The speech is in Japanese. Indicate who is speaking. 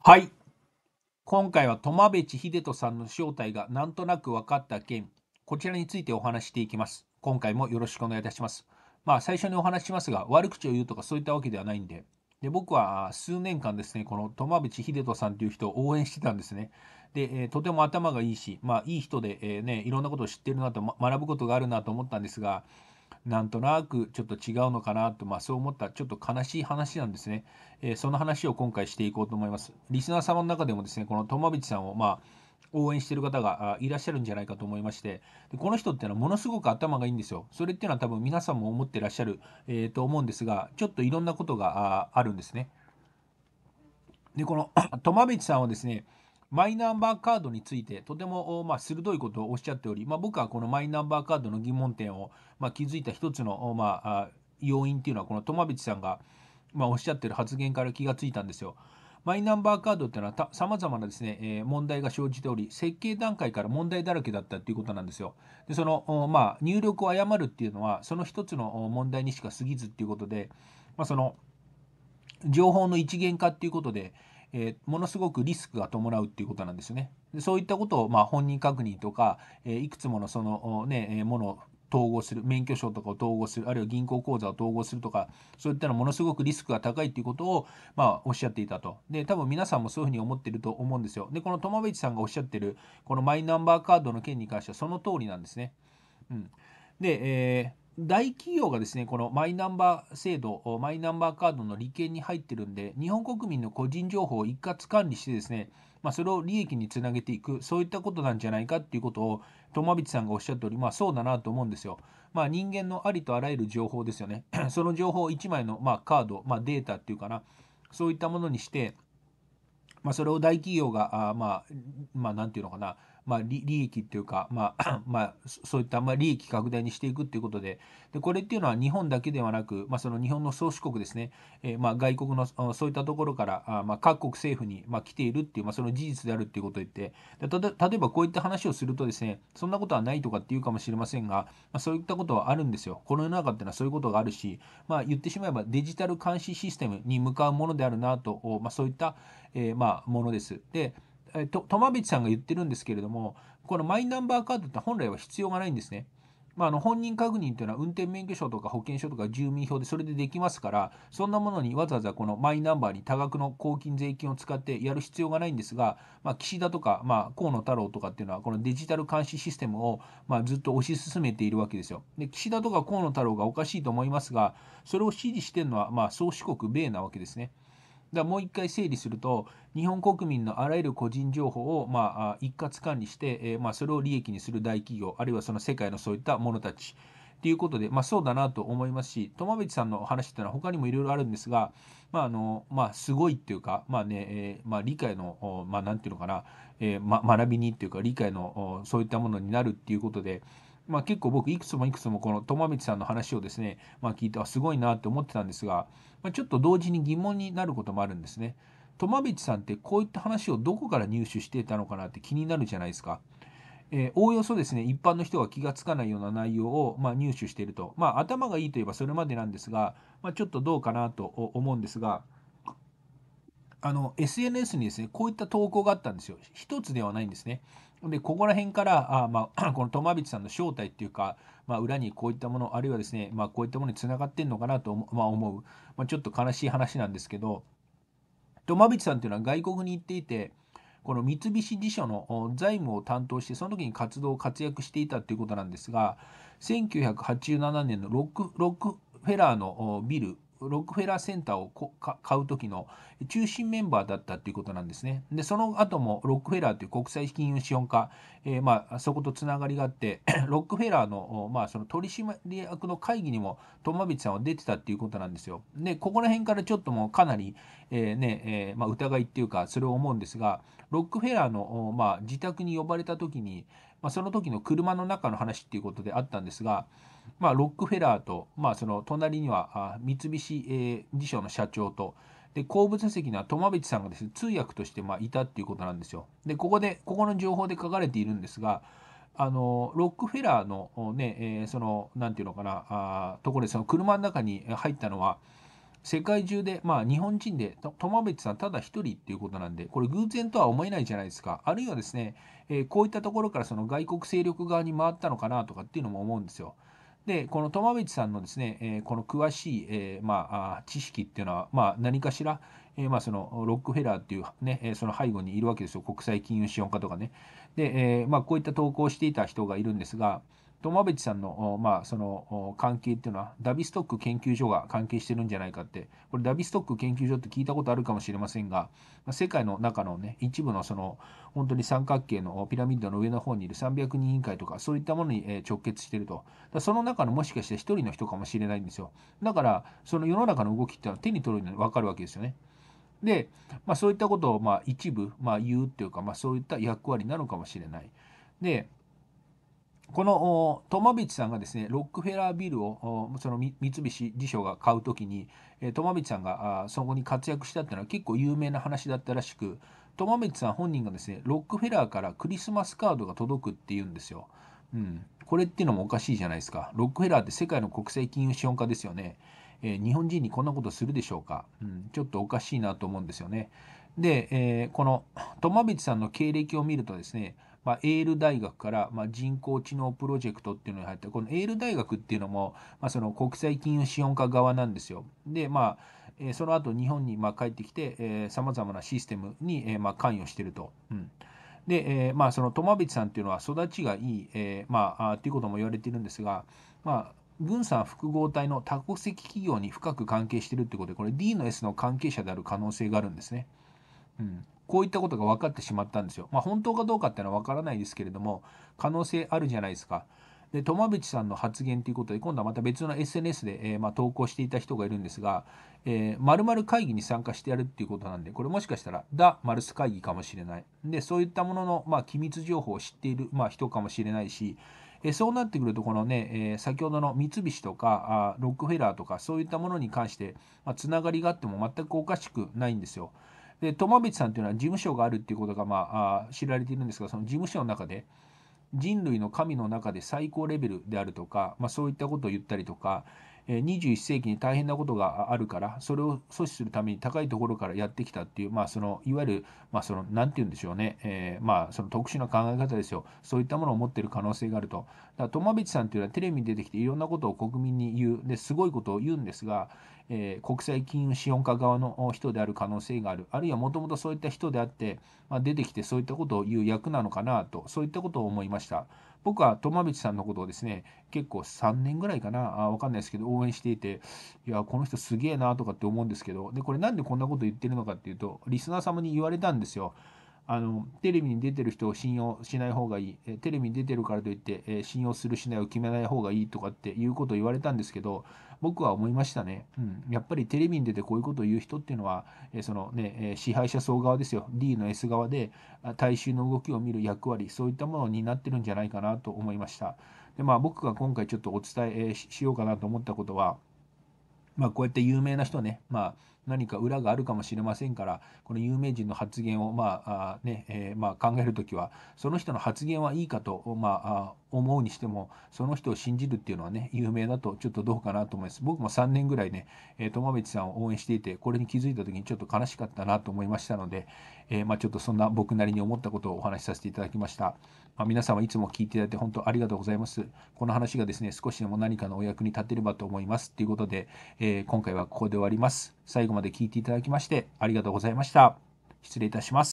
Speaker 1: はい。今回は苫米地秀人さんの正体がなんとなく分かった件、こちらについてお話していきます。今回もよろしくお願いいたします。まあ最初にお話しますが、悪口を言うとかそういったわけではないんで、で僕は数年間ですね、この苫米地秀人さんという人を応援してたんですね。で、えー、とても頭がいいし、まあいい人で、えー、ね、いろんなことを知ってるなと、ま、学ぶことがあるなと思ったんですが、なんとなくちょっと違うのかなと、まあ、そう思ったちょっと悲しい話なんですね、えー、その話を今回していこうと思いますリスナー様の中でもですねこの友道さんをまあ応援してる方がいらっしゃるんじゃないかと思いましてでこの人っていうのはものすごく頭がいいんですよそれっていうのは多分皆さんも思ってらっしゃる、えー、と思うんですがちょっといろんなことがあるんですねでこの苫道 さんはですねマイナンバーカードについてとても、まあ、鋭いことをおっしゃっており、まあ、僕はこのマイナンバーカードの疑問点を、まあ、気付いた一つの、まあ、要因っていうのはこの苫淵さんが、まあ、おっしゃってる発言から気がついたんですよ。マイナンバーカードっていうのはさまざまなですね、えー、問題が生じており設計段階から問題だらけだったということなんですよ。でその、まあ、入力を誤るっていうのはその一つの問題にしか過ぎずということで、まあ、その情報の一元化っていうことで、えー、ものすごくリスクが伴うっていうことなんですよね。でそういったことを、まあ、本人確認とか、えー、いくつものその、ね、ものを統合する免許証とかを統合するあるいは銀行口座を統合するとかそういったのものすごくリスクが高いっていうことを、まあ、おっしゃっていたとで多分皆さんもそういうふうに思ってると思うんですよでこの友淵さんがおっしゃってるこのマイナンバーカードの件に関してはその通りなんですね、うん、で、えー大企業がですね、このマイナンバー制度、マイナンバーカードの利権に入ってるんで、日本国民の個人情報を一括管理してですね、まあ、それを利益につなげていく、そういったことなんじゃないかっていうことを、友淵さんがおっしゃっており、まあ、そうだなと思うんですよ。まあ、人間のありとあらゆる情報ですよね。その情報を1枚の、まあ、カード、まあ、データっていうかな、そういったものにして、まあ、それを大企業が、あまあ、まあ、なんていうのかな、まあ、利益っていうか、まあ まあ、そういった、ま利益拡大にしていくっていうことででこれっていうのは日本だけではなく、まあ、その日本の宗主国ですね、えー、ま外国のそういったところからあ、ま各国政府に、ま来ているっていう、まあ、その事実であるっていうことを言って例えばこういった話をするとですねそんなことはないとかっていうかもしれませんが、まそういったことはあるんですよこの世の中っていうのはそういうことがあるし、ま言ってしまえばデジタル監視システムに向かうものであるなと、まそういった、えー、まものです。でえと、友道さんが言ってるんですけれども、このマイナンバーカードって本来は必要がないんですね。まあ、あの本人確認というのは運転免許証とか保険証とか住民票でそれでできますからそんなものにわざわざこのマイナンバーに多額の公金税金を使ってやる必要がないんですが、まあ、岸田とか、まあ、河野太郎とかっていうのはこのデジタル監視システムを、まずっと推し進めているわけですよで岸田とか河野太郎がおかしいと思いますがそれを支持してるのは、ま宗主国米なわけですね。だもう一回整理すると日本国民のあらゆる個人情報を、まあ、一括管理して、えー、まあ、それを利益にする大企業あるいはその世界のそういった者たちっていうことで、まあ、そうだなと思いますし友淵さんの話っていうのは他にもいろいろあるんですが、まああのまあ、すごいっていうか、まあねえーまあ、理解の、まあ、なんていうのかな、えーま、学びにっていうか理解のそういったものになるっていうことで。まあ、結構僕いくつもいくつもこの友光さんの話をですね、まあ、聞いてはすごいなって思ってたんですが、まあ、ちょっと同時に疑問になることもあるんですね。友光さんってこういった話をどこから入手してたのかなって気になるじゃないですか。えー、おおよそですね一般の人が気がつかないような内容を、まあ、入手していると、まあ、頭がいいといえばそれまでなんですが、まあ、ちょっとどうかなと思うんですがあの SNS にですねこういった投稿があったんですよ一つではないんですねでここら辺からあ、まあ、このトマビチさんの正体っていうか、まあ、裏にこういったものあるいはですね、まあ、こういったものにつながってんのかなと、まあ、思う、まあ、ちょっと悲しい話なんですけどトマビチさんっていうのは外国に行っていてこの三菱地所の財務を担当してその時に活動活躍していたということなんですが1987年のロックロックフェラーのビルロックフェラーセンターを買う時の中心メンバーだったということなんですね。で、その後もロックフェラーという国際金融資本家、えー、まあ、そことつながりがあって、ロックフェラーの,、まあその取締役の会議にも、トマッチさんは出てたっていうことなんですよ。で、ここら辺からちょっともうかなり、えー、ね、えー、まあ、疑いっていうか、それを思うんですが、ロックフェラーの、まあ、自宅に呼ばれた時に、まあ、その時の車の中の話っていうことであったんですが、まあ、ロックフェラーと、まあ、その隣にはあ三菱、えー、自社の社長と、で後部座席には友淵さんがですね通訳としてまあいたっていうことなんですよ。でここでここの情報で書かれているんですがあのロックフェラーのね、えー、その何て言うのかなあところでその車の中に入ったのは世界中で、まあ、日本人で苫淵さんただ1人っていうことなんでこれ偶然とは思えないじゃないですかあるいはですね、えー、こういったところからその外国勢力側に回ったのかなとかっていうのも思うんですよ。でこの友道さんのですね、えー、この詳しい、えー、まあ、知識っていうのは、まあ、何かしら、えー、まあ、そのロックフェラーっていう、ね、その背後にいるわけですよ国際金融資本家とかね。で、えまあ、こういった投稿をしていた人がいるんですが、友淵さんの,、まあ、その関係っていうのはダビストック研究所が関係してるんじゃないかってこれダビストック研究所って聞いたことあるかもしれませんが世界の中のね一部のその本当に三角形のピラミッドの上の方にいる300人委員会とかそういったものに直結してるとその中のもしかして1人の人かもしれないんですよだからその世の中の動きっていうのは手に取るように分かるわけですよね。で、まあ、そういったことをまあ一部、まあ、言うっていうか、まあ、そういった役割なのかもしれない。でこの友チさんがですねロックフェラービルをその三菱地所が買う時に友チさんがそこに活躍したっていうのは結構有名な話だったらしく友チさん本人がですねロックフェラーからクリスマスカードが届くっていうんですよ。うん、これっていうのもおかしいじゃないですか。ロックフェラーって世界の国際金融資本家ですよね。えー、日本人にこんなことするでしょうか、うん、ちょっとおかしいなと思うんですよね。で、えー、この友チさんの経歴を見るとですねまあ、エール大学から、まあ、人工知能プロジェクトっていうのに入ったこのエール大学っていうのも、まあ、その国際金融資本家側なんですよ。でまあえその後日本にま帰ってきてさまざまなシステムにえま関与してると。うんで、えまあ、その友淵さんっていうのは育ちがいい、えまあ、っていうことも言われてるんですが、まあ、軍産複合体の多国籍企業に深く関係してるってことでこれ D の S の関係者である可能性があるんですね。うん、こういったことが分かってしまったんですよ。まあ、本当かどうかっていうのは分からないですけれども、可能性あるじゃないですか。で、苫淵さんの発言ということで、今度はまた別の SNS で、えー、まあ、投稿していた人がいるんですが、えー、会議に参加してやるっていうことなんで、これもしかしたら、ダ・マルス会議かもしれない。で、そういったものの、まあ、機密情報を知っている、まあ、人かもしれないし、えー、そうなってくると、このね、えー、先ほどの三菱とかあ、ロックフェラーとか、そういったものに関して、まあ、つながりがあっても全くおかしくないんですよ。で、友光さんというのは事務所があるっていうことが、まあ、知られているんですが、その事務所の中で、人類の神の中で最高レベルであるとか、まあ、そういったことを言ったりとか、21世紀に大変なことがあるからそれを阻止するために高いところからやってきたっていう、まあ、そのいわゆる、まあ、その何て言うんでしょうね、えー、まあ、その特殊な考え方ですよそういったものを持ってる可能性があると。だトマベチさんっていうのはテレビに出てきていろんなことを国民に言うですごいことを言うんですが、えー、国際金融資本家側の人である可能性があるあるいはもともとそういった人であって、まあ、出てきてそういったことを言う役なのかなとそういったことを思いました。僕は友道さんのことをですね、結構3年ぐらいかな、あわかんないですけど、応援していて、いや、この人すげえなとかって思うんですけど、で、これなんでこんなこと言ってるのかっていうと、リスナー様に言われたんですよ。あのテレビに出てる人を信用しない方がいい、えテレビに出てるからといって、え信用するしないを決めない方がいいとかっていうことを言われたんですけど僕は思いましたね、うん、やっぱりテレビに出てこういうことを言う人っていうのは、えそのね、え支配者層側ですよ D の S 側で大衆の動きを見る役割そういったものになってるんじゃないかなと思いましたでまあ僕が今回ちょっとお伝えしようかなと思ったことはまあこうやって有名な人ねまあ何か裏があるかもしれませんからこの有名人の発言を、まあねえー、まあ、考える時はその人の発言はいいかと、まあ思うにしてもその人を信じるっていうのはね有名だとちょっとどうかなと思います僕も3年ぐらいね友淵さんを応援していてこれに気づいた時にちょっと悲しかったなと思いましたので、えー、まあ、ちょっとそんな僕なりに思ったことをお話しさせていただきました、まあ、皆はいつも聞いていただいて本当ありがとうございますこの話がですね少しでも何かのお役に立てればと思いますということで、えー、今回はここで終わります最後まで聞いていただきましてありがとうございました失礼いたします